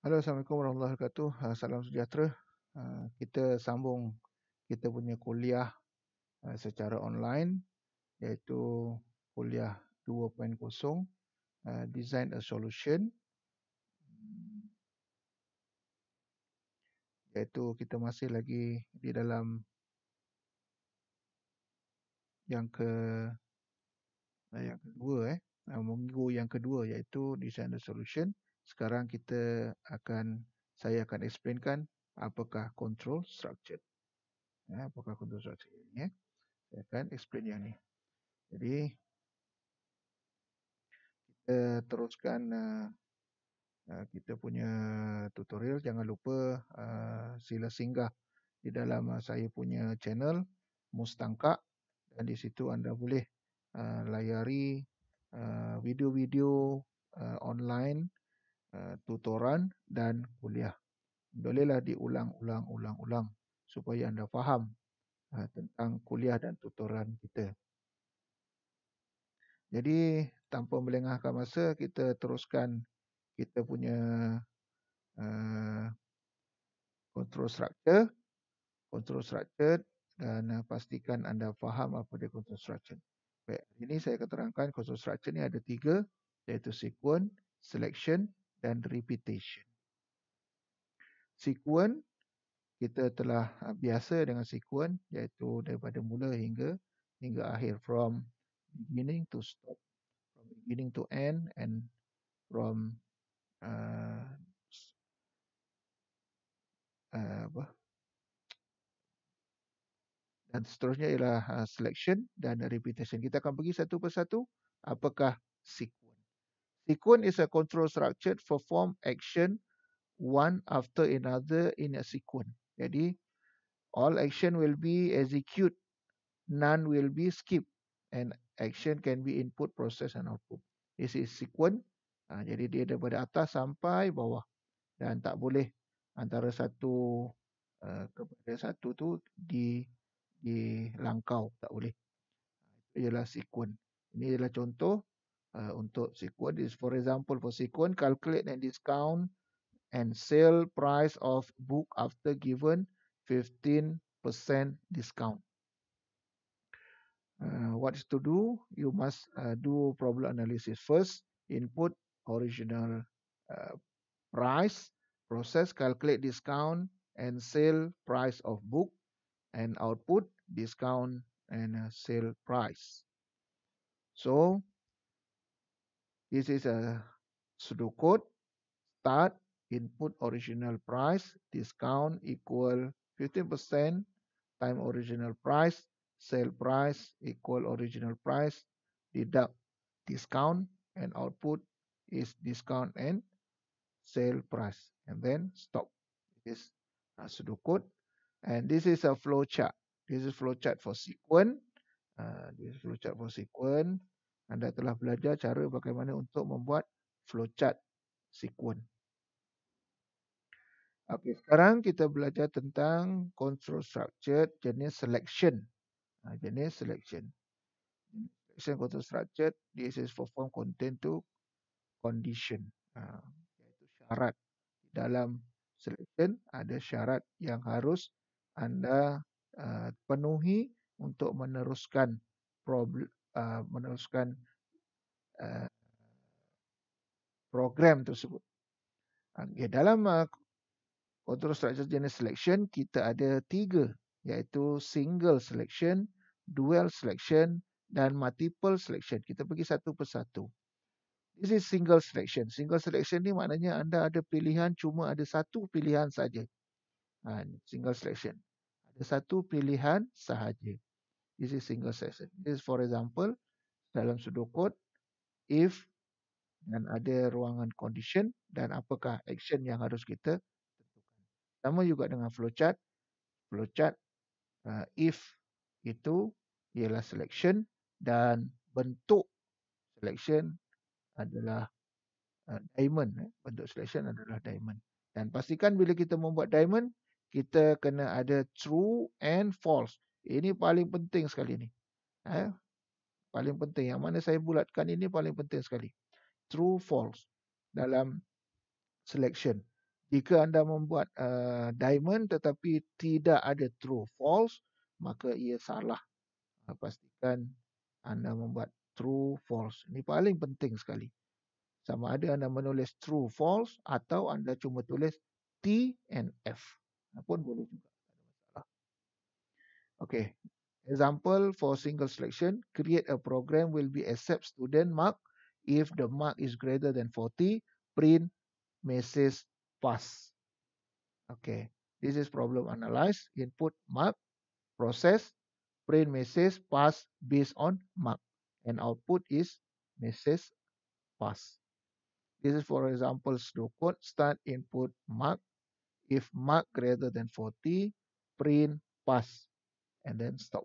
Halo, Assalamualaikum warahmatullahi wabarakatuh. Ah, salam sejahtera. Ah, kita sambung kita punya kuliah ah, secara online iaitu kuliah 2.0 Design a Solution iaitu kita masih lagi di dalam yang ke yang kedua eh minggu yang kedua iaitu design a solution sekarang kita akan saya akan explainkan apakah control structure. Ya, apakah control structure ini? Ya. Saya akan explain yang ni. Jadi kita teruskan eh, eh, kita punya tutorial. Jangan lupa eh, sila singgah di dalam saya punya channel Mustangka dan di situ anda boleh layari video-video online. Eh, tutoran dan kuliah. Bolehlah diulang-ulang-ulang-ulang supaya anda faham eh, tentang kuliah dan tutoran kita. Jadi tanpa melengahkan masa kita teruskan kita punya kontrol eh, uh, structure, kontrol structure dan pastikan anda faham apa dia kontrol structure. Baik, ini saya akan terangkan kontrol structure ni ada tiga iaitu sequence, selection dan repetition. Sekuen, kita telah ha, biasa dengan sekuen iaitu daripada mula hingga hingga akhir. From beginning to stop, from beginning to end and from uh, uh, apa? Dan seterusnya ialah uh, selection dan repetition. Kita akan pergi satu persatu apakah sequence. Sequence is a control structure to perform action one after another in a sequence. Jadi, all action will be execute, none will be skip, and action can be input, process, and output. This is sequence. Ha, jadi, dia daripada atas sampai bawah. Dan tak boleh antara satu uh, kepada satu tu di dilangkau. Tak boleh. Itu ialah sequence. Ini adalah contoh Uh, untuk sequence. This, for example, for sequence, calculate and discount and sale price of book after given 15% discount. Uh, what is to do? You must uh, do problem analysis first. Input original uh, price. Process calculate discount and sale price of book. And output discount and uh, sale price. So, This is a pseudo code. Start input original price discount equal 15% time original price sale price equal original price deduct discount and output is discount and sale price and then stop this a pseudo code and this is a flow chart this is flow chart for sequence uh, this is flow chart for sequence anda telah belajar cara bagaimana untuk membuat flowchart sequence. Okey, sekarang kita belajar tentang control structure jenis selection. Ha, jenis selection. Selection control structure this is for form contain to condition. Ha, iaitu syarat. Dalam selection ada syarat yang harus anda uh, penuhi untuk meneruskan problem Uh, meneruskan uh, program tersebut. Okay, dalam uh, control structure jenis selection, kita ada tiga iaitu single selection, dual selection dan multiple selection. Kita pergi satu persatu. This is single selection. Single selection ni maknanya anda ada pilihan cuma ada satu pilihan saja. Ha, single selection. Ada satu pilihan sahaja is a single section. Is for example, dalam sudut code, if dan ada ruangan condition dan apakah action yang harus kita tentukan. Sama juga dengan flowchart. Flowchart uh, if itu ialah selection dan bentuk selection adalah uh, diamond. Eh. Bentuk selection adalah diamond. Dan pastikan bila kita membuat diamond, kita kena ada true and false. Ini paling penting sekali ni. Eh? Paling penting. Yang mana saya bulatkan ini paling penting sekali. True false. Dalam selection. Jika anda membuat uh, diamond tetapi tidak ada true false. Maka ia salah. Ha, pastikan anda membuat true false. Ini paling penting sekali. Sama ada anda menulis true false. Atau anda cuma tulis T and F. Ha, pun boleh juga. Okay, example for single selection, create a program will be accept student mark if the mark is greater than 40, print message pass. Okay, this is problem analyze, input mark, process, print message pass based on mark, and output is message pass. This is for example slow code, start input mark, if mark greater than 40, print pass and then stop.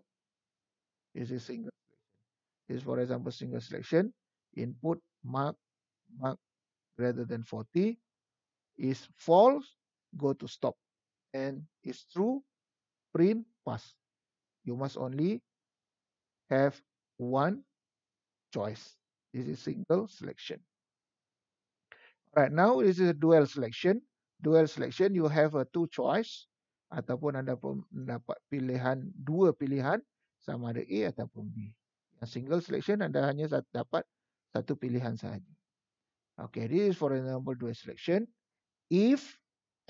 This is single selection. This is for example single selection input mark mark greater than 40 is false go to stop and is true print pass. You must only have one choice. This is single selection. Right now this is a dual selection. Dual selection you have a two choice ataupun anda mendapat pilihan dua pilihan sama ada A ataupun B. Yang single selection anda hanya dapat satu pilihan sahaja. Okay, this is for example dua selection. If,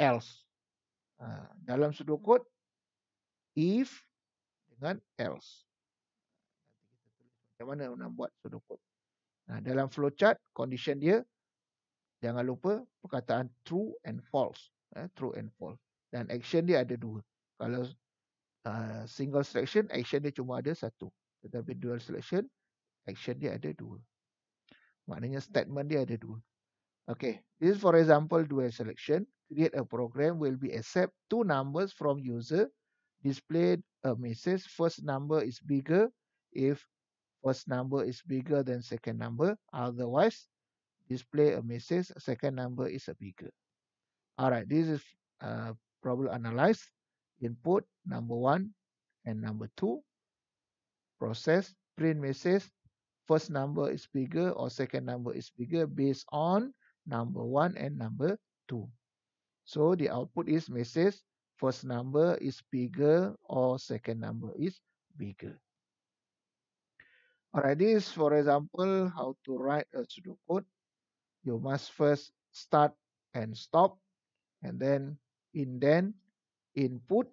else. Uh, dalam sudut kod, if dengan else. Macam mana nak buat sudut kod? Ha, dalam flowchart, condition dia, jangan lupa perkataan true and false. Eh, true and false dan action dia ada dua. Kalau uh, single selection, action dia cuma ada satu. Tetapi dual selection, action dia ada dua. Maknanya statement dia ada dua. Okay, this is for example dual selection. Create a program will be accept two numbers from user. Display a message. First number is bigger if first number is bigger than second number. Otherwise, display a message. Second number is a bigger. Alright, this is uh, problem analyze input number one and number two process print message first number is bigger or second number is bigger based on number one and number two so the output is message first number is bigger or second number is bigger alright this for example how to write a pseudo code you must first start and stop and then in then input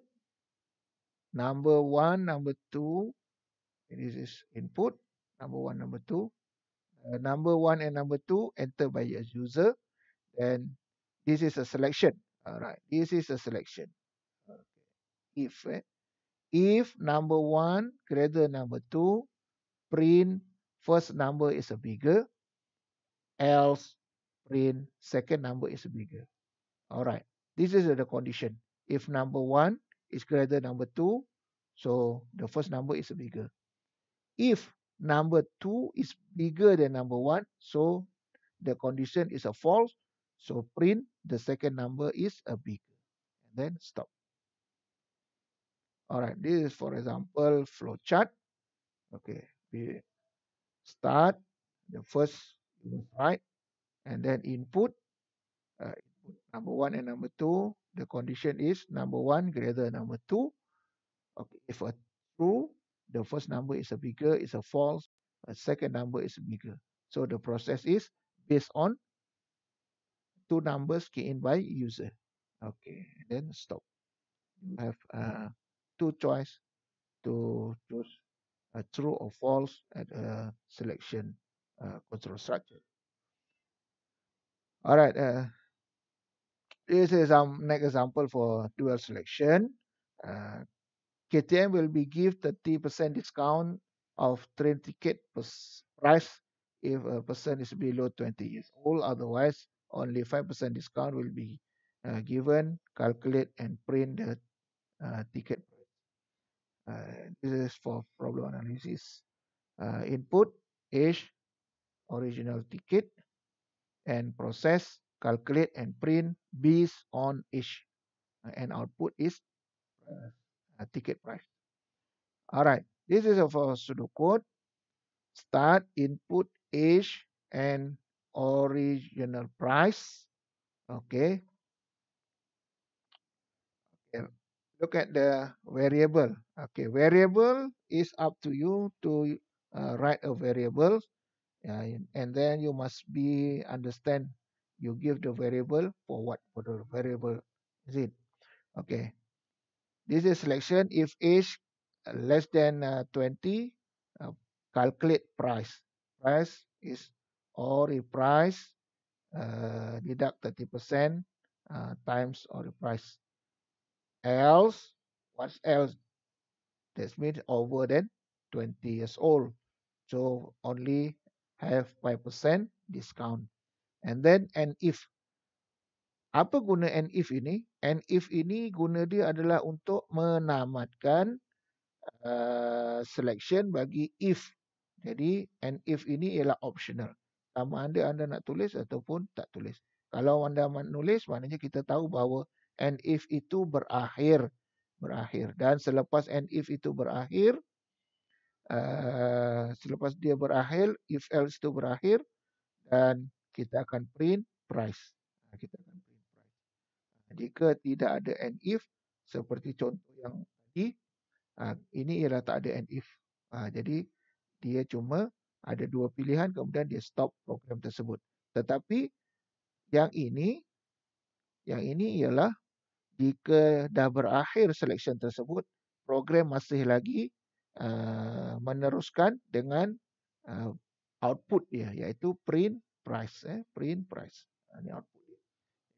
number one, number two. This is input number one, number two. Uh, number one and number two enter by a user. Then this is a selection. All right, this is a selection. Okay. If eh? if number one greater number two, print first number is a bigger, else print second number is bigger. All right. This is the condition. If number 1 is greater than number 2, so the first number is bigger. If number 2 is bigger than number 1, so the condition is a false. So print the second number is a bigger. And then stop. Alright, this is for example flowchart. Okay, we start the first right and then input uh, number one and number two, the condition is number one greater than number two. Okay, if a true, the first number is a bigger, it's a false, a second number is bigger. So the process is based on two numbers key in by user. Okay, then stop. You have uh, two choice to choose a true or false at a selection uh, control structure. All right. Uh, this is um, next example for dual selection. Uh, KTM will be give 30% discount of train ticket price if a person is below 20 years old. Otherwise, only 5% discount will be uh, given. Calculate and print the uh, ticket. Uh, this is for problem analysis. Uh, input, age, original ticket, and process calculate and print based on each uh, and output is a uh, uh, ticket price. Alright, this is pseudo code. Start input age and original price. Okay. okay. Look at the variable. Okay, variable is up to you to uh, write a variable. Uh, and then you must be understand you give the variable for what for the variable z okay this is selection if age uh, less than uh, 20 uh, calculate price price is or the price uh, deduct 30 percent uh, times or the price else what else that means over than 20 years old so only have 5% discount And then and if. Apa guna and if ini? And if ini guna dia adalah untuk menamatkan uh, selection bagi if. Jadi and if ini ialah optional. Sama anda anda nak tulis ataupun tak tulis. Kalau anda menulis maknanya kita tahu bahawa and if itu berakhir. Berakhir. Dan selepas and if itu berakhir. Uh, selepas dia berakhir, if else itu berakhir. Dan kita akan print price. Ha, kita akan print price. Ha, jika tidak ada and if, seperti contoh yang tadi, ha, ini ialah tak ada and if. Jadi, dia cuma ada dua pilihan, kemudian dia stop program tersebut. Tetapi, yang ini, yang ini ialah, jika dah berakhir selection tersebut, program masih lagi uh, meneruskan dengan uh, output dia, iaitu print price eh print price ini ha, output dia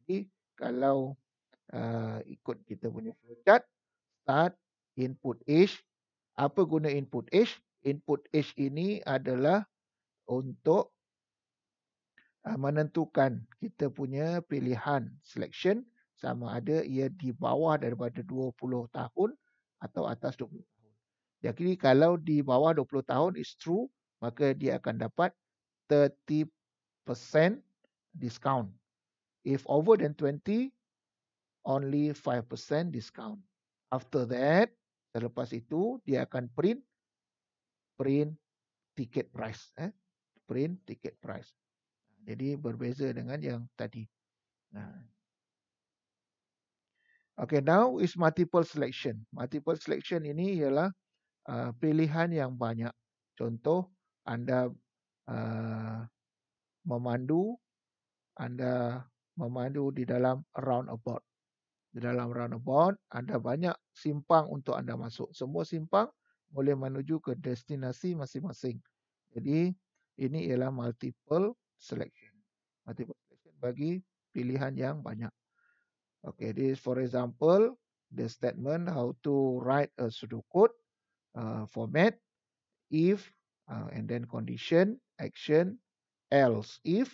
jadi kalau uh, ikut kita punya flowchart start input age apa guna input age input age ini adalah untuk uh, menentukan kita punya pilihan selection sama ada ia di bawah daripada 20 tahun atau atas 20 tahun jadi kalau di bawah 20 tahun is true maka dia akan dapat 5% discount. If over than 20, only 5% discount. After that, selepas itu, dia akan print print ticket price. Eh? Print ticket price. Jadi, berbeza dengan yang tadi. Nah. Okay, now is multiple selection. Multiple selection ini ialah uh, pilihan yang banyak. Contoh, anda uh, memandu anda memandu di dalam roundabout. Di dalam roundabout anda banyak simpang untuk anda masuk. Semua simpang boleh menuju ke destinasi masing-masing. Jadi ini ialah multiple selection. Multiple selection bagi pilihan yang banyak. Okay, this for example the statement how to write a Sudoku uh, format if uh, and then condition action else if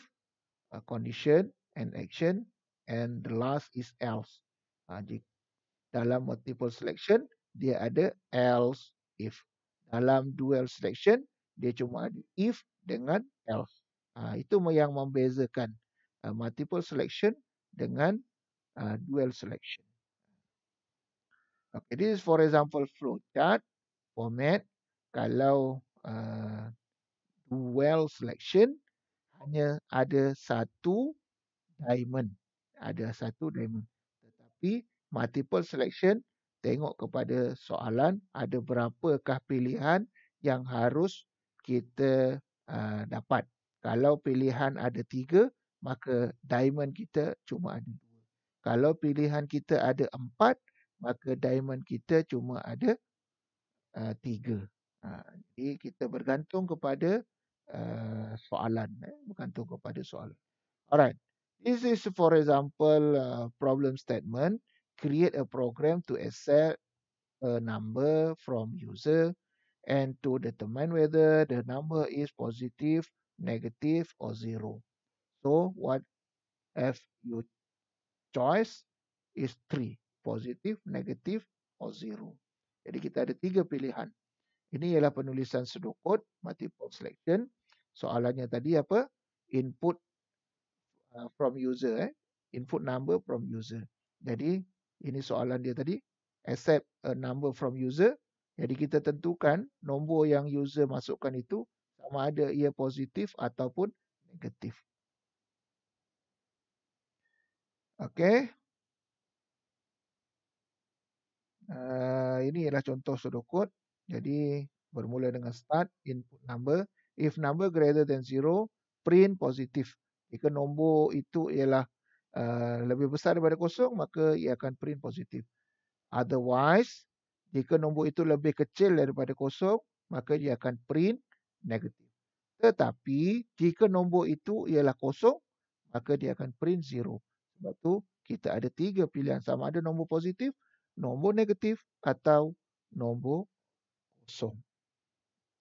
a uh, condition and action and the last is else ha, dalam multiple selection dia ada else if dalam dual selection dia cuma ada if dengan else ha, itu yang membezakan uh, multiple selection dengan uh, dual selection okay this is for example flow chart format kalau uh, dual selection hanya ada satu diamond. Ada satu diamond. Tetapi multiple selection tengok kepada soalan ada berapakah pilihan yang harus kita uh, dapat. Kalau pilihan ada tiga, maka diamond kita cuma ada dua. Kalau pilihan kita ada empat, maka diamond kita cuma ada uh, tiga. Ha, jadi kita bergantung kepada Eh, soalan eh? bergantung kepada soalan alright this is for example uh, problem statement create a program to accept a number from user and to determine whether the number is positive negative or zero so what if you choice is three positive negative or zero jadi kita ada tiga pilihan ini ialah penulisan sudokod, multiple selection. Soalannya tadi apa? Input uh, from user. Eh? Input number from user. Jadi, ini soalan dia tadi. Accept a number from user. Jadi, kita tentukan nombor yang user masukkan itu sama ada ia positif ataupun negatif. Okay. Uh, ini ialah contoh sudokod. Jadi bermula dengan start input number. If number greater than zero, print positive. Jika nombor itu ialah uh, lebih besar daripada kosong, maka ia akan print positif. Otherwise, jika nombor itu lebih kecil daripada kosong, maka ia akan print negatif. Tetapi, jika nombor itu ialah kosong, maka dia akan print zero. Sebab tu kita ada tiga pilihan. Sama ada nombor positif, nombor negatif atau nombor kosong.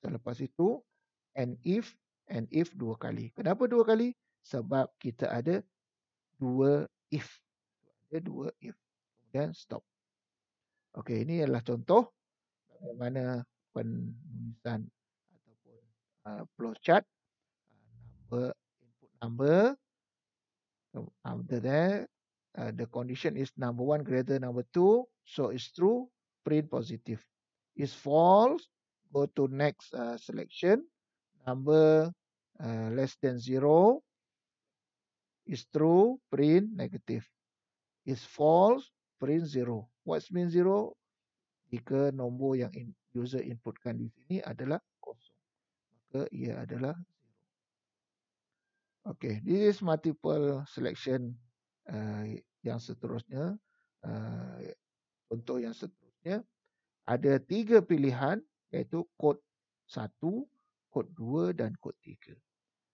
Selepas itu, and if, and if dua kali. Kenapa dua kali? Sebab kita ada dua if. Ada dua if. Kemudian stop. Okey, ini adalah contoh bagaimana penulisan ataupun uh, flowchart. Uh, number, input number. After that, uh, the condition is number one greater number two. So it's true, print positive is false, go to next uh, selection. Number uh, less than zero is true, print negative. Is false, print zero. What mean zero? Jika nombor yang in, user inputkan di sini adalah kosong. Maka ia adalah zero. Okay, this is multiple selection uh, yang seterusnya. Uh, untuk yang seterusnya ada tiga pilihan iaitu kod 1, kod 2 dan kod 3.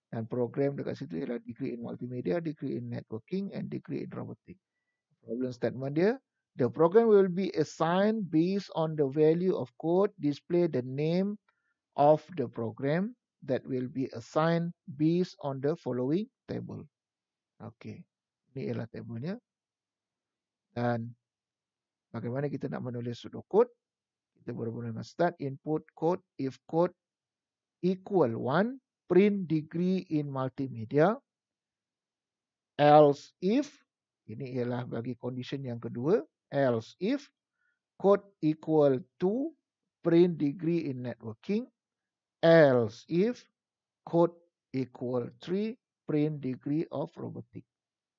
Dan program dekat situ ialah degree in multimedia, degree in networking and degree in robotics. Problem statement dia, the program will be assigned based on the value of code, display the name of the program that will be assigned based on the following table. Okay, ni ialah tablenya. Dan bagaimana kita nak menulis sudut code? kita berhubung dengan start input code if code equal 1 print degree in multimedia else if ini ialah bagi condition yang kedua else if code equal 2 print degree in networking else if code equal 3 print degree of robotic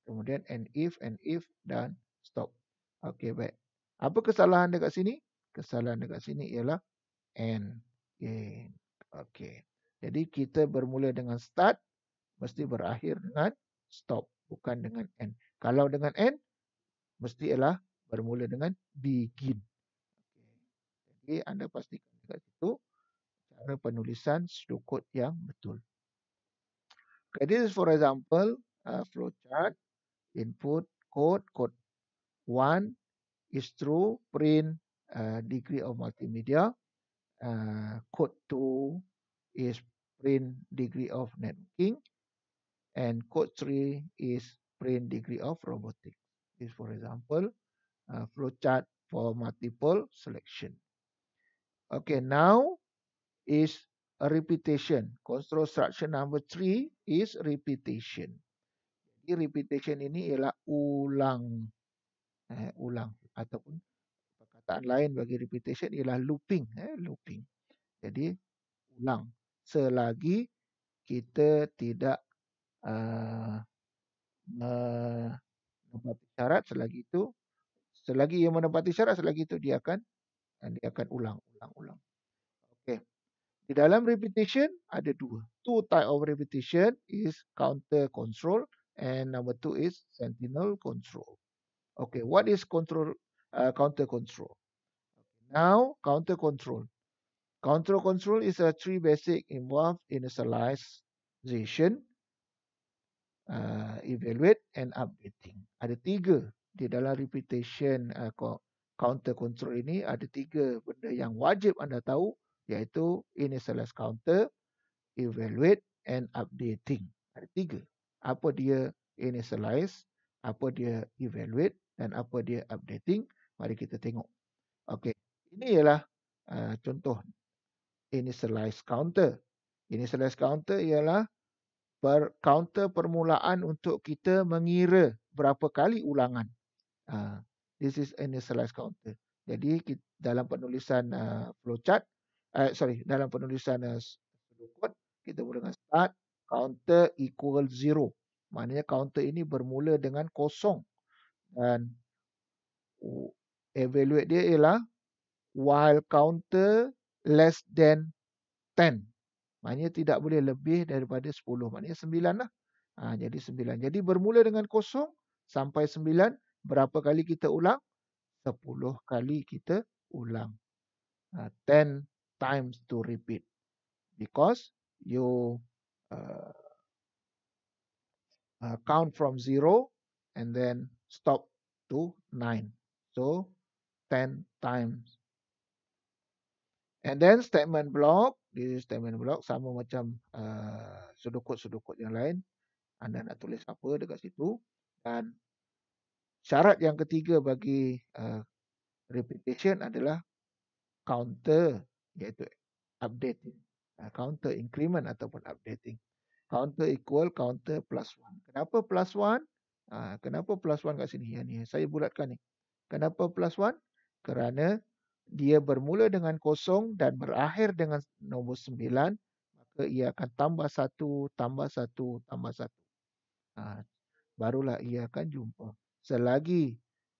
kemudian and if and if dan stop okey baik apa kesalahan dekat sini kesalahan dekat sini ialah end gain. Okay, Jadi kita bermula dengan start mesti berakhir dengan stop bukan dengan end. Kalau dengan end mesti ialah bermula dengan begin. Okay, Jadi anda pastikan dekat situ cara penulisan sudut yang betul. Okay, this is for example a uh, flowchart input code code 1 is true print Uh, degree of multimedia. Uh, code 2 is print degree of networking. And code 3 is print degree of robotics. This, for example, uh, flowchart for multiple selection. Okay, now is a repetition. Control structure number 3 is repetition. Repetition ini ialah ulang. Eh, ulang ataupun perkataan lain bagi repetition ialah looping. Eh, looping. Jadi ulang selagi kita tidak ah, menepati uh, syarat selagi itu selagi ia menepati syarat selagi itu dia akan dia akan ulang ulang ulang okey di dalam repetition ada dua two type of repetition is counter control and number two is sentinel control okey what is control uh, counter control Now, counter control. Counter control is a three basic involved in initialization, uh, evaluate and updating. Ada tiga di dalam repetition uh, counter control ini. Ada tiga benda yang wajib anda tahu iaitu initialize counter, evaluate and updating. Ada tiga. Apa dia initialize, apa dia evaluate dan apa dia updating. Mari kita tengok. Okay. Ini ialah uh, contoh initialize counter. Initialize counter ialah per counter permulaan untuk kita mengira berapa kali ulangan. Ah, this is initialize counter. Jadi dalam penulisan eh, flowchart, uh, sorry, dalam penulisan uh, kita boleh dengan start counter equal zero. Maknanya counter ini bermula dengan kosong. Dan evaluate dia ialah while counter less than 10. Maknanya tidak boleh lebih daripada 10. Maknanya 9 lah. Ha, jadi 9. Jadi bermula dengan kosong sampai 9. Berapa kali kita ulang? 10 kali kita ulang. Ha, 10 times to repeat. Because you uh, uh, count from 0 and then stop to 9. So 10 times And then statement block. di statement block. Sama macam uh, sudokot-sudokot yang lain. Anda nak tulis apa dekat situ. Dan syarat yang ketiga bagi uh, repetition adalah counter. Iaitu updating. Uh, counter increment ataupun updating. Counter equal counter plus one. Kenapa plus one? Uh, kenapa plus one kat sini? Ya, ni. Saya bulatkan ni. Kenapa plus one? Kerana dia bermula dengan kosong dan berakhir dengan nombor sembilan, maka ia akan tambah satu, tambah satu, tambah satu. Ha, barulah ia akan jumpa. Selagi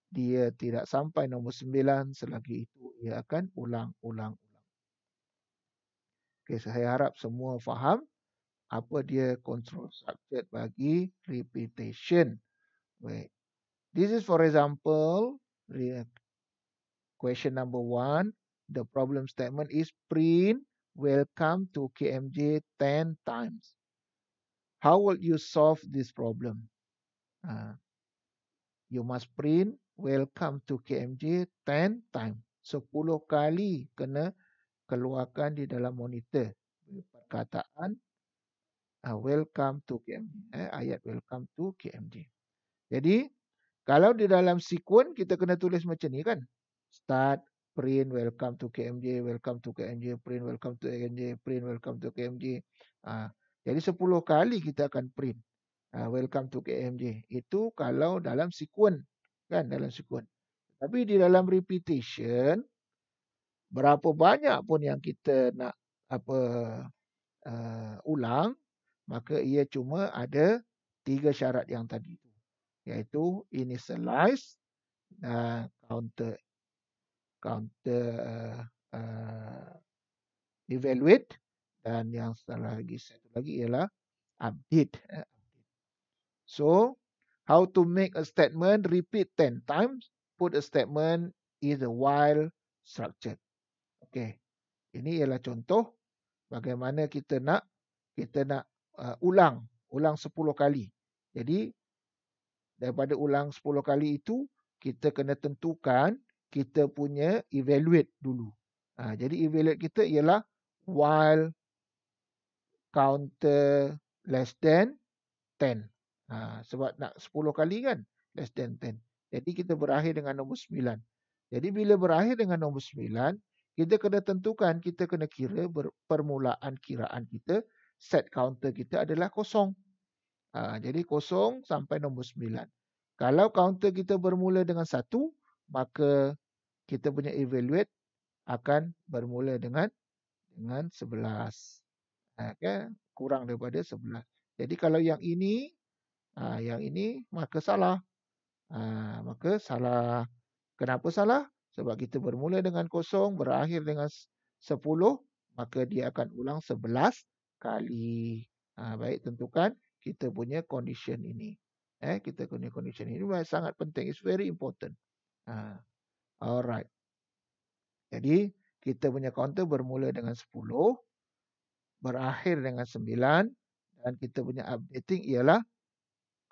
dia tidak sampai nombor sembilan, selagi itu ia akan ulang, ulang, ulang. Okay, saya harap semua faham apa dia control subject bagi repetition. Wait. This is for example, question number one, the problem statement is print welcome to KMJ 10 times. How will you solve this problem? Uh, you must print welcome to KMJ 10 times. So, 10 kali kena keluarkan di dalam monitor. Perkataan uh, welcome to KMJ. Eh, ayat welcome to KMJ. Jadi, kalau di dalam sequence kita kena tulis macam ni kan start print welcome to KMJ, welcome to KMJ, print welcome to KMJ, print welcome to KMJ. Ha, jadi 10 kali kita akan print ha, welcome to KMJ. Itu kalau dalam sequence. Kan dalam sequence. Tapi di dalam repetition, berapa banyak pun yang kita nak apa uh, ulang, maka ia cuma ada tiga syarat yang tadi. Iaitu initialize, uh, counter counter uh, eh, evaluate dan yang salah lagi satu lagi ialah eh, update. So how to make a statement repeat 10 times put a statement is a while structure. Okay, ini ialah contoh bagaimana kita nak kita nak uh, ulang ulang 10 kali. Jadi daripada ulang 10 kali itu kita kena tentukan kita punya evaluate dulu. Ha, jadi evaluate kita ialah while counter less than 10. Ha, sebab nak 10 kali kan less than 10. Jadi kita berakhir dengan nombor 9. Jadi bila berakhir dengan nombor 9, kita kena tentukan, kita kena kira permulaan kiraan kita, set counter kita adalah kosong. Ha, jadi kosong sampai nombor 9. Kalau counter kita bermula dengan 1, maka kita punya evaluate akan bermula dengan dengan 11. Okay? Ha, Kurang daripada 11. Jadi kalau yang ini, ha, yang ini maka salah. Ha, maka salah. Kenapa salah? Sebab kita bermula dengan kosong, berakhir dengan 10. Maka dia akan ulang 11 kali. Baik, tentukan kita punya condition ini. Eh, kita punya condition ini sangat penting. It's very important. Ha. Ah, alright. Jadi kita punya counter bermula dengan 10. Berakhir dengan 9. Dan kita punya updating ialah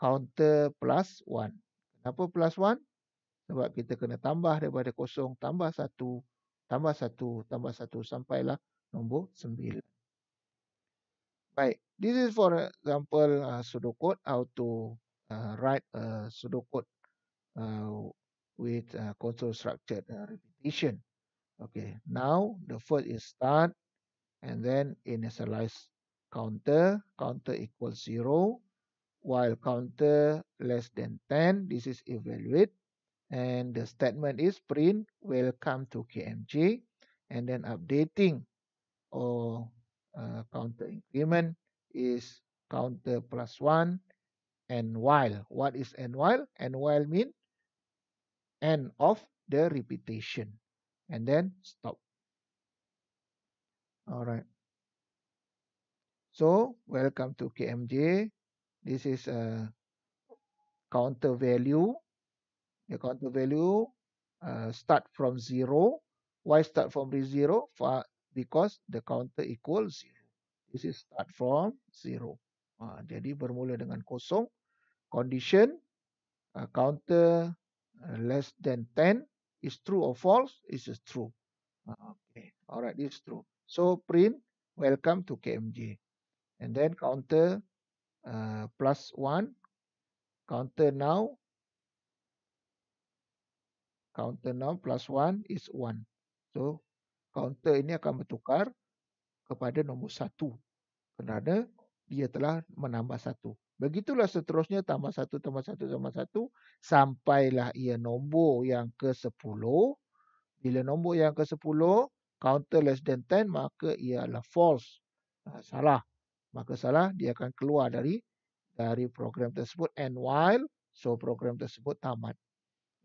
counter plus 1. Kenapa plus 1? Sebab kita kena tambah daripada kosong Tambah 1. Tambah 1. Tambah 1. Sampailah nombor 9. Baik. This is for example uh, sudo code. How to uh, write a sudo code. Uh, with uh, control structured uh, repetition. Okay, now the first is start and then initialize counter, counter equals 0, while counter less than 10, this is evaluate, and the statement is print welcome to KMG, and then updating or uh, counter increment is counter plus 1 and while. What is and while? And while mean End of the repetition and then stop all right so welcome to kmj this is a counter value the counter value uh, start from zero why start from zero for because the counter equals zero this is start from zero uh, jadi bermula dengan kosong condition uh, counter Uh, less than 10 is true or false is true ah, okay all right it's true so print welcome to KMG. and then counter uh, plus one counter now counter now plus one is one so counter ini akan bertukar kepada nombor satu kerana dia telah menambah satu Begitulah seterusnya tambah satu, tambah satu, tambah satu. Sampailah ia nombor yang ke sepuluh. Bila nombor yang ke sepuluh, counter less than ten, maka ia adalah false. Nah, ha, salah. Maka salah, dia akan keluar dari dari program tersebut. And while, so program tersebut tamat.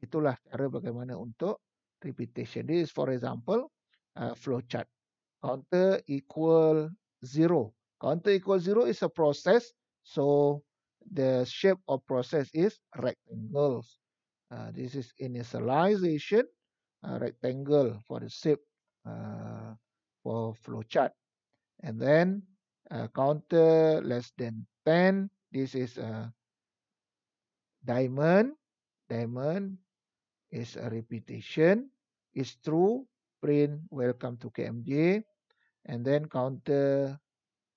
Itulah cara bagaimana untuk repetition. This for example, uh, flowchart. Counter equal zero. Counter equal zero is a process So the shape of process is rectangles. Uh, this is initialization uh, rectangle for the shape uh, for flowchart. And then uh, counter less than 10. This is a diamond. Diamond is a repetition. Is true. Print welcome to KMJ. And then counter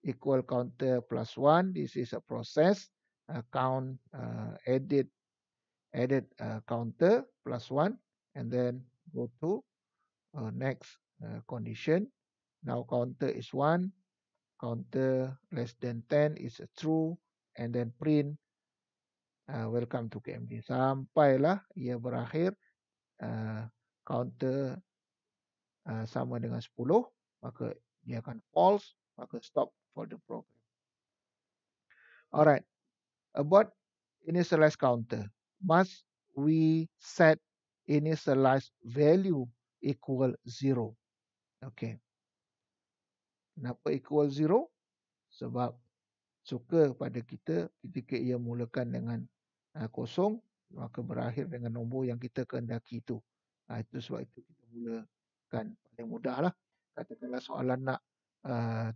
equal counter plus one. This is a process uh, count uh, edit edit uh, counter plus one, and then go to uh, next uh, condition. Now counter is one. Counter less than ten is a true, and then print uh, welcome to KMD. Sampailah ia berakhir uh, counter uh, sama dengan sepuluh, maka dia akan false, maka stop for the program. Alright, about initialize counter. Must we set initialize value equal zero? Okay. Kenapa equal zero? Sebab suka pada kita ketika ia mulakan dengan uh, kosong maka berakhir dengan nombor yang kita kehendaki itu. Uh, itu sebab itu kita mulakan paling mudah lah. Katakanlah soalan nak uh,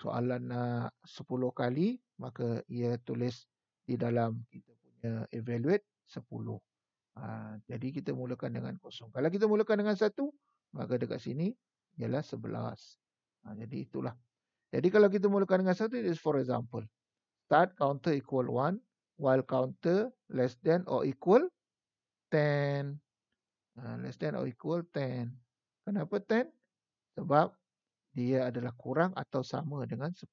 soalan uh, 10 kali maka ia tulis di dalam kita punya evaluate 10. Uh, ha, jadi kita mulakan dengan kosong. Kalau kita mulakan dengan satu, maka dekat sini ialah 11. Uh, ha, jadi itulah. Jadi kalau kita mulakan dengan satu, it is for example. Start counter equal 1 while counter less than or equal 10. Uh, ha, less than or equal 10. Kenapa 10? Sebab dia adalah kurang atau sama dengan 10.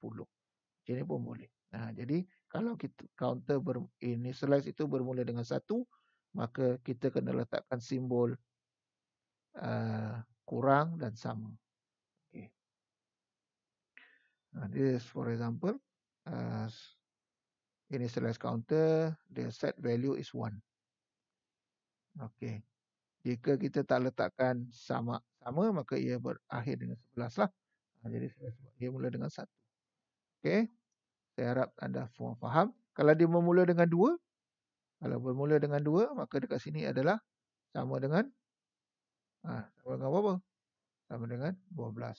Ini pun boleh. Ha, jadi kalau kita counter ber, initialize itu bermula dengan 1, maka kita kena letakkan simbol uh, kurang dan sama. Okay. Nah, ha, this for example, uh, initialize counter, the set value is 1. Okay. Jika kita tak letakkan sama, sama maka ia berakhir dengan 11 lah. Jadi sebagai mula dengan satu. Okey. Saya harap anda faham. Kalau dia bermula dengan dua. Kalau bermula dengan dua. Maka dekat sini adalah sama dengan. Ah, sama dengan berapa? Sama dengan dua belas.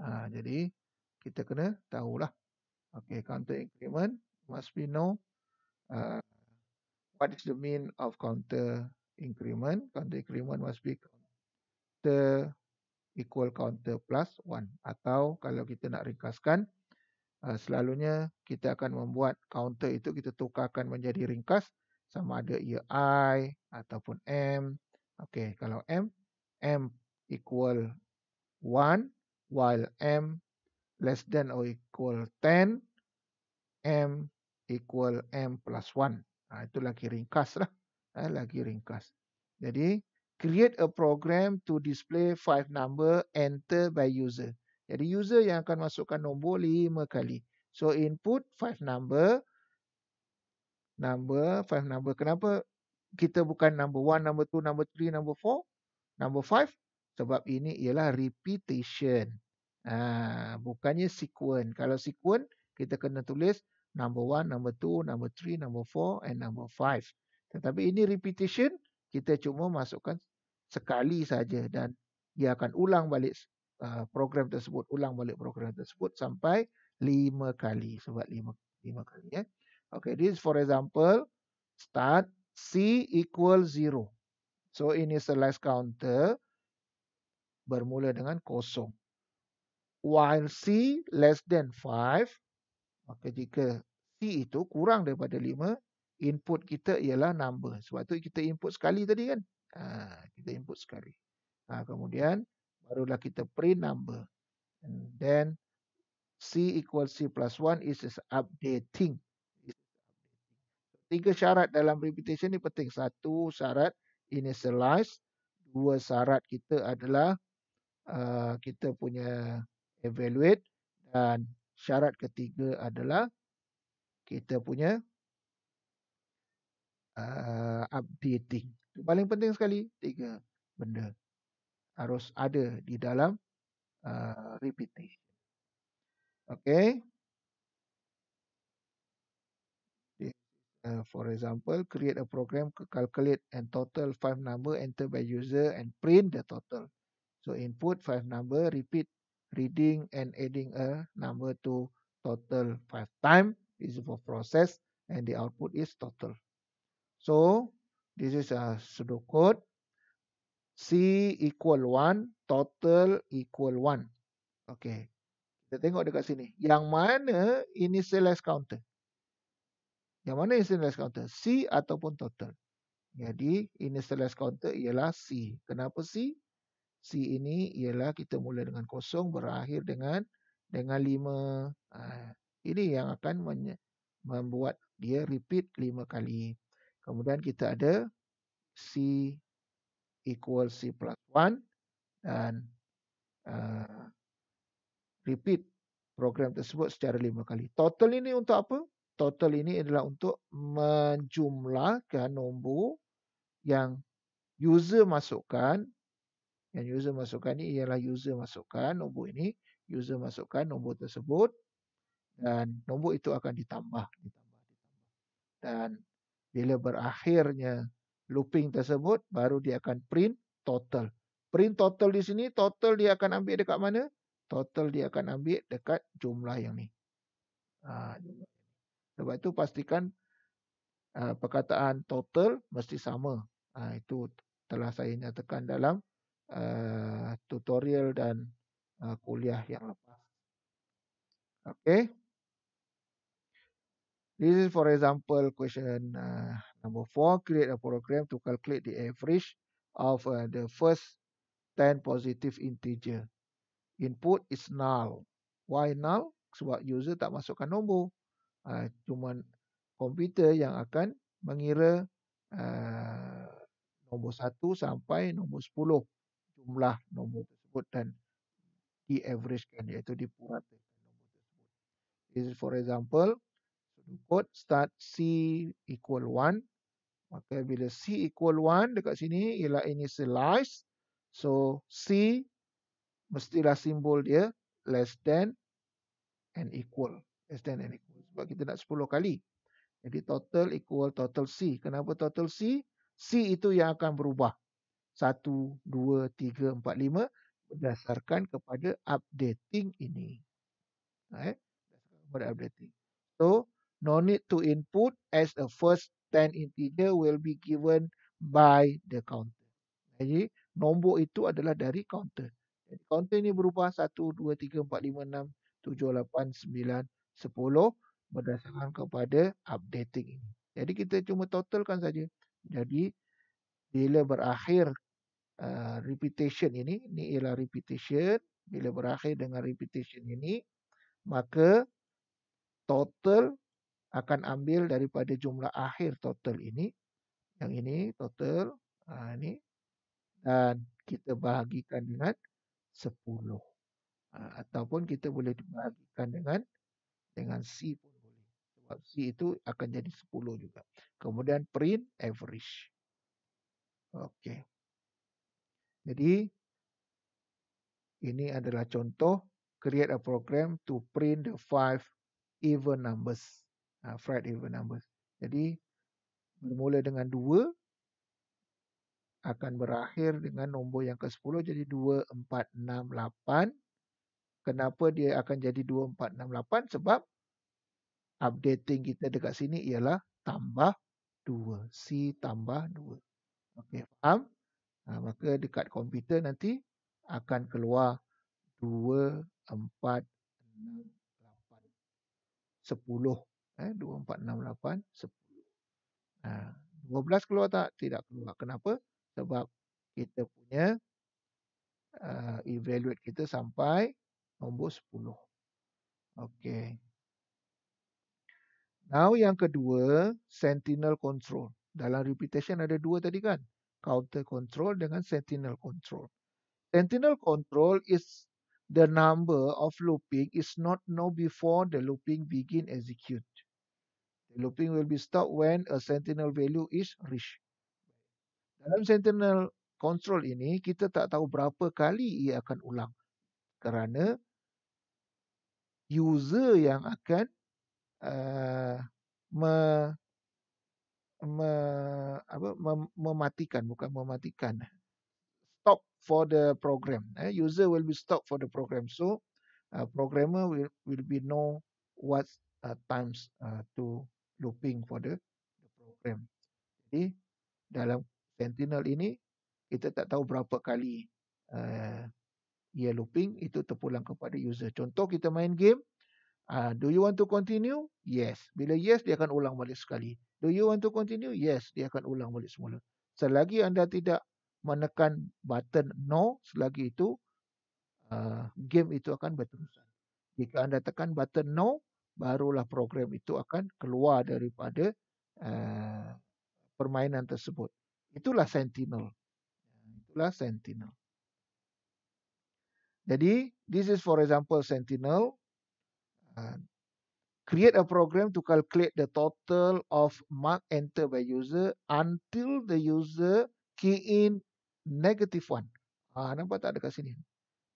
Ah, jadi kita kena tahulah. Okey. Counter increment. Must be know. Uh, what is the mean of counter increment? Counter increment must be counter equal counter plus 1 atau kalau kita nak ringkaskan eh, selalunya kita akan membuat counter itu kita tukarkan menjadi ringkas sama ada ia i ataupun m okey kalau m m equal 1 while m less than or equal 10 m equal m plus 1 ha, itu lagi ringkas lah ha, lagi ringkas jadi create a program to display five number enter by user. Jadi user yang akan masukkan nombor lima kali. So input five number. Number, five number. Kenapa kita bukan number one, number two, number three, number four, number five? Sebab ini ialah repetition. Ha, bukannya sequence. Kalau sequence, kita kena tulis number one, number two, number three, number four and number five. Tetapi ini repetition. Kita cuma masukkan sekali saja dan dia akan ulang balik uh, program tersebut, ulang balik program tersebut sampai lima kali sebab lima lima kali ya. Okay, this for example start C equal zero. So ini initialize counter bermula dengan kosong. While C less than five, maka jika C itu kurang daripada lima, input kita ialah number. Sebab itu kita input sekali tadi kan. Ha, kita input sekali. Ha, kemudian barulah kita print number. And then C equals C plus 1 is, is updating. Tiga syarat dalam repetition ni penting. Satu syarat initialize. Dua syarat kita adalah uh, kita punya evaluate. Dan syarat ketiga adalah kita punya uh, updating paling penting sekali tiga benda harus ada di dalam uh, repetition. Okay. Uh, for example, create a program to calculate and total five number entered by user and print the total. So input five number, repeat reading and adding a number to total five time. is for process and the output is total. So This is a pseudo code. C equal 1. Total equal 1. Okay. Kita tengok dekat sini. Yang mana initialize counter? Yang mana initialize counter? C ataupun total. Jadi initialize counter ialah C. Kenapa C? C ini ialah kita mula dengan kosong berakhir dengan dengan 5. Ah, ini yang akan membuat dia repeat 5 kali. Kemudian kita ada C equal C plus 1 dan uh, repeat program tersebut secara lima kali. Total ini untuk apa? Total ini adalah untuk menjumlahkan nombor yang user masukkan. Yang user masukkan ini ialah user masukkan nombor ini. User masukkan nombor tersebut dan nombor itu akan ditambah. Dan bila berakhirnya looping tersebut, baru dia akan print total. Print total di sini, total dia akan ambil dekat mana? Total dia akan ambil dekat jumlah yang ni. Ha, Sebab itu pastikan ha, perkataan total mesti sama. Ha, itu telah saya nyatakan dalam tutorial dan kuliah yang lepas. Okay. This is for example question uh, number four. Create a program to calculate the average of uh, the first ten positive integer. Input is null. Why null? Sebab user tak masukkan nombor. Uh, cuma komputer yang akan mengira uh, nombor satu sampai nombor sepuluh, Jumlah nombor tersebut dan di-averagekan iaitu dipuratkan. This is for example dukut start C equal 1. Maka bila C equal 1 dekat sini ialah initialize. So C mestilah simbol dia less than and equal. Less than and equal. Sebab kita nak 10 kali. Jadi total equal total C. Kenapa total C? C itu yang akan berubah. 1, 2, 3, 4, 5 berdasarkan kepada updating ini. Right? So, No need to input as a first 10 integer will be given by the counter. Jadi nombor itu adalah dari counter. Jadi, counter ini berubah 1, 2, 3, 4, 5, 6, 7, 8, 9, 10 berdasarkan kepada updating ini. Jadi kita cuma totalkan saja. Jadi bila berakhir uh, repetition ini, ini ialah repetition. Bila berakhir dengan repetition ini, maka total akan ambil daripada jumlah akhir total ini. Yang ini total. Ha, ini. Dan kita bahagikan dengan 10. Ha, ataupun kita boleh dibahagikan dengan dengan C pun boleh. Sebab C itu akan jadi 10 juga. Kemudian print average. Okey. Jadi ini adalah contoh create a program to print the five even numbers uh, ah, fret even numbers. Jadi bermula dengan 2 akan berakhir dengan nombor yang ke-10 jadi 2, 4, 6, Kenapa dia akan jadi 2, 4, 6, 8? Sebab updating kita dekat sini ialah tambah 2. C tambah 2. Okey, faham? Ha, maka dekat komputer nanti akan keluar 2, 4, 6, 8, 10 eh 2 4 6 8 10. Ha, 12 keluar tak? Tidak keluar. Kenapa? Sebab kita punya uh, evaluate kita sampai nombor 10. Okay. Now yang kedua, sentinel control. Dalam repetition ada dua tadi kan? Counter control dengan sentinel control. Sentinel control is the number of looping is not known before the looping begin execute. Looping will be stopped when a sentinel value is reached. Dalam sentinel control ini, kita tak tahu berapa kali ia akan ulang. Kerana user yang akan uh, me, me, apa, mem, mematikan, bukan mematikan. Stop for the program. Eh, user will be stopped for the program. So, uh, programmer will, will be know what uh, times uh, to looping for the, program. Jadi dalam Sentinel ini kita tak tahu berapa kali uh, ia looping itu terpulang kepada user. Contoh kita main game, uh, do you want to continue? Yes. Bila yes dia akan ulang balik sekali. Do you want to continue? Yes, dia akan ulang balik semula. Selagi anda tidak menekan button no, selagi itu uh, game itu akan berterusan. Jika anda tekan button no, barulah program itu akan keluar daripada uh, permainan tersebut. Itulah Sentinel. Itulah Sentinel. Jadi, this is for example Sentinel. Uh, create a program to calculate the total of mark entered by user until the user key in negative one. Ah, nampak tak dekat sini?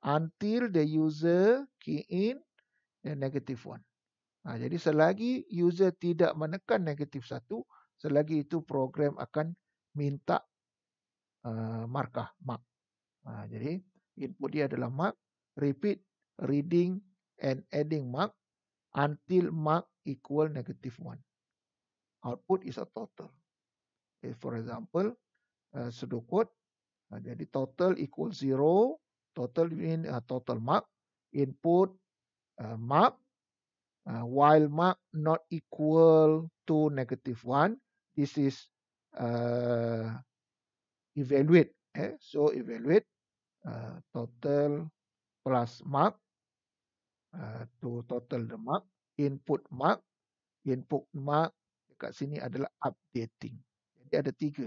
Until the user key in the eh, negative one. Ha, jadi selagi user tidak menekan negatif satu, selagi itu program akan minta uh, markah, mark. Ha, jadi input dia adalah mark, repeat, reading and adding mark until mark equal negative one. Output is a total. Okay, for example, uh, eh, sudokot. Uh, ha, jadi total equal zero. Total mean uh, total mark. Input uh, mark uh, while mark not equal to negative one, this is uh, evaluate eh? so evaluate uh, total plus mark uh, to total the mark input mark input mark dekat sini adalah updating jadi ada tiga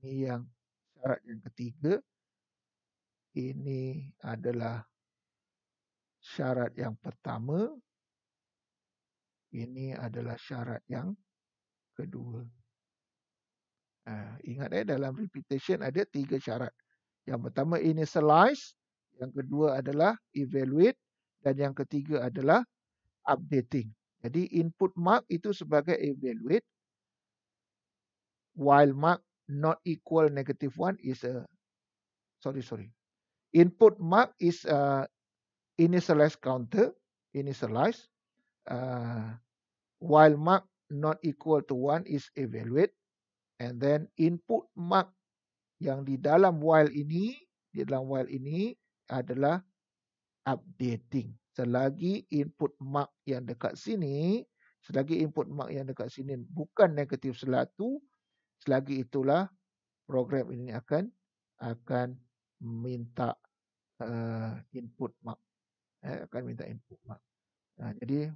ini yang syarat yang ketiga ini adalah syarat yang pertama ini adalah syarat yang kedua. Ha, ingat eh dalam repetition ada tiga syarat. Yang pertama initialize. Yang kedua adalah evaluate. Dan yang ketiga adalah updating. Jadi input mark itu sebagai evaluate. While mark not equal negative one is a... Sorry, sorry. Input mark is a initialize counter. Initialize uh, while mark not equal to 1 is evaluate and then input mark yang di dalam while ini di dalam while ini adalah updating selagi input mark yang dekat sini selagi input mark yang dekat sini bukan negatif selatu, selagi itulah program ini akan akan minta uh, input mark eh, akan minta input mark nah, jadi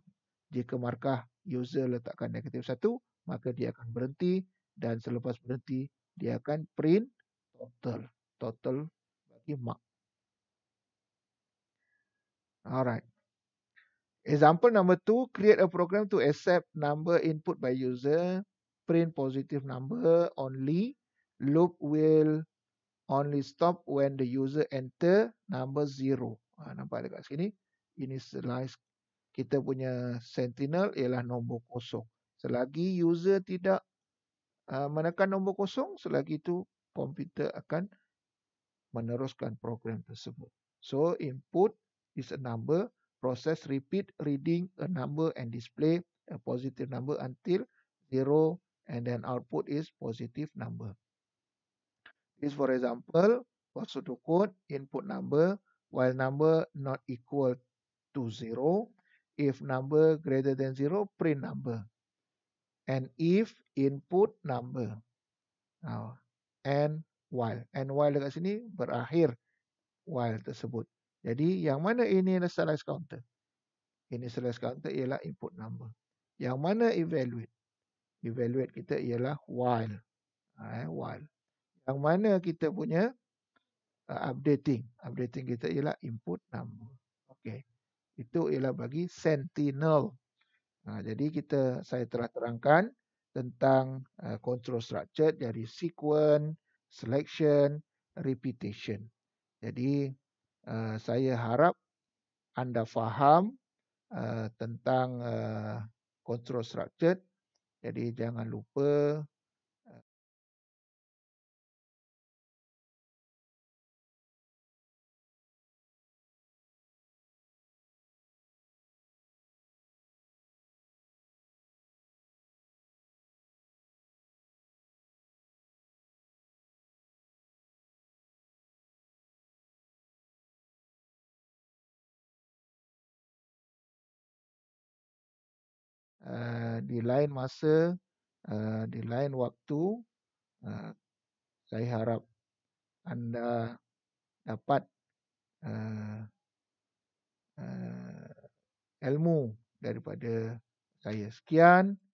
jika markah user letakkan negatif satu, maka dia akan berhenti dan selepas berhenti, dia akan print total. Total bagi mark. Alright. Example number two, create a program to accept number input by user, print positive number only. Loop will only stop when the user enter number 0. Ha, ah, nampak dekat sini? Initialize kita punya sentinel ialah nombor kosong. Selagi user tidak uh, menekan nombor kosong, selagi itu komputer akan meneruskan program tersebut. So input is a number, process repeat reading a number and display a positive number until zero and then output is positive number. This for example, for code input number, while number not equal to zero, if number greater than zero print number and if input number and while and while dekat sini berakhir while tersebut jadi yang mana ini initialize counter initialize counter ialah input number yang mana evaluate evaluate kita ialah while ha, eh while yang mana kita punya uh, updating updating kita ialah input number okay itu ialah bagi sentinel. Ha, jadi kita saya telah terangkan tentang uh, control structure dari sequence, selection, repetition. Jadi uh, saya harap anda faham uh, tentang uh, control structure. Jadi jangan lupa di lain masa, uh, di lain waktu, uh, saya harap anda dapat uh, uh, ilmu daripada saya. Sekian.